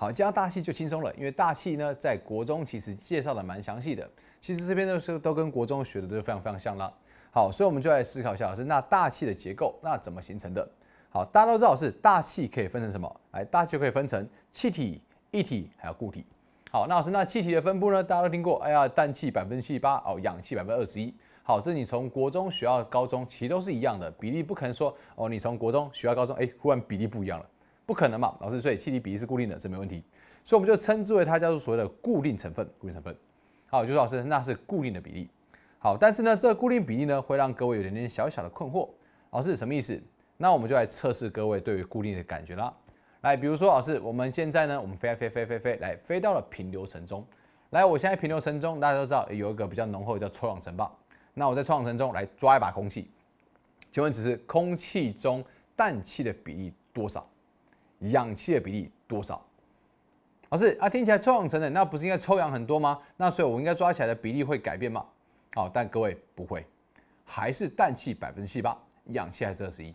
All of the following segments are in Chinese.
好，讲到大气就轻松了，因为大气呢在国中其实介绍的蛮详细的，其实这边都是都跟国中学的都是非常非常像了。好，所以我们就来思考一下，老师，那大气的结构，那怎么形成的？好，大家都知道是大气可以分成什么？哎，大气可以分成气体、液体还有固体。好，那老师那气体的分布呢？大家都听过，哎呀，氮气百分七十八，哦，氧气百分二十一。好，是你从国中学到高中其实都是一样的比例，不可能说哦，你从国中学到高中哎忽然比例不一样了。不可能嘛，老师，所以气体比例是固定的，这没问题，所以我们就称之为它叫做所谓的固定成分，固定成分。好，就说老师那是固定的比例，好，但是呢，这固定比例呢会让各位有点点小小的困惑，老师什么意思？那我们就来测试各位对于固定的感觉啦。来，比如说老师，我们现在呢，我们飞飞飞飞飞飞，来飞到了平流层中，来，我现在平流层中大家都知道有一个比较浓厚的叫臭氧层吧？那我在臭氧层中来抓一把空气，请问只是空气中氮气的比例多少？氧气的比例多少？老师啊，听起来臭氧层的那不是应该臭氧很多吗？那所以，我应该抓起来的比例会改变吗？好，但各位不会，还是氮气百分之七十八，氧气还是二十一。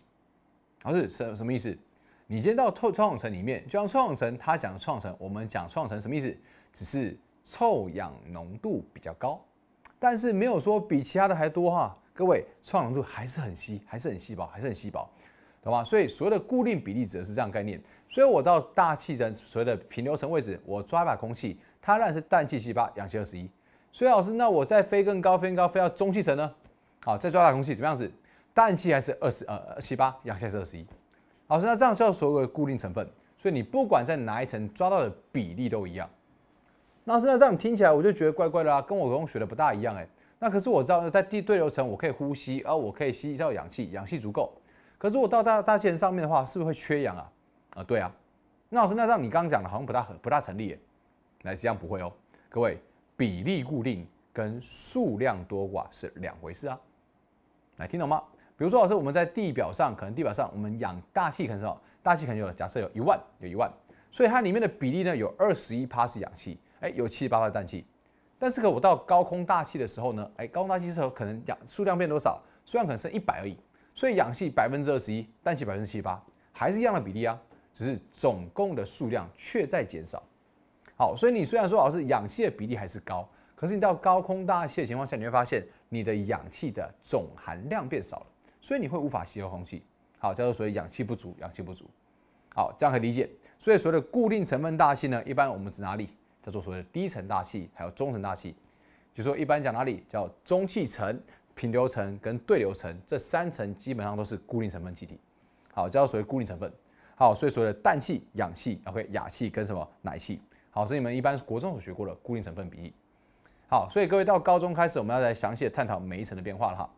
老师什什么意思？你今天到臭臭氧层里面，就像臭氧层，他讲臭氧层，我们讲臭氧层什么意思？只是臭氧浓度比较高，但是没有说比其他的还多哈。各位，臭氧浓度还是很稀，还是很稀薄，还是很稀薄。好吧，所以所谓的固定比例指的是这样概念。所以我知道大气层所谓的平流层位置，我抓一把空气，它然是氮气七八，氧气二十一。所以老师，那我再飞更高，飞更高，飞到中气层呢？好，再抓一把空气，怎么样子？氮气还是二十呃七八，氧气还是二十一。老师，那这样叫所谓的固定成分？所以你不管在哪一层抓到的比例都一样。老师，那这样听起来我就觉得怪怪的啦，跟我刚学的不大一样哎。那可是我知道在地对流层我可以呼吸啊，我可以吸到氧气，氧气足够。可是我到大大气层上面的话，是不是会缺氧啊？啊，对啊。那老师，那这样你刚刚讲的好像不大不大成立耶。来，这样不会哦。各位，比例固定跟数量多寡是两回事啊。来，听懂吗？比如说，老师，我们在地表上，可能地表上我们氧大气层上，大气层有假设有一万，有一万，所以它里面的比例呢有二十一帕是氧气，哎，有七十八帕氮气。但是可我到高空大气的时候呢，哎，高空大气的时候可能氧数量变多少？数量可能剩一百而已。所以氧气百分之二十一，氮气百分之七八，还是一样的比例啊，只是总共的数量却在减少。好，所以你虽然说啊是氧气的比例还是高，可是你到高空大气的情况下，你会发现你的氧气的总含量变少了，所以你会无法吸收空气。好，叫做所谓氧气不足，氧气不足。好，这样可以理解。所以所谓的固定成分大气呢，一般我们指哪里？叫做所谓的低层大气，还有中层大气。就说一般讲哪里叫中气层。平流层跟对流层这三层基本上都是固定成分气体，好，叫道所谓固定成分，好，所以所谓的氮气、氧气，OK，氩气跟什么氖气，好，是你们一般国中所学过的固定成分比例，好，所以各位到高中开始，我们要来详细的探讨每一层的变化了哈。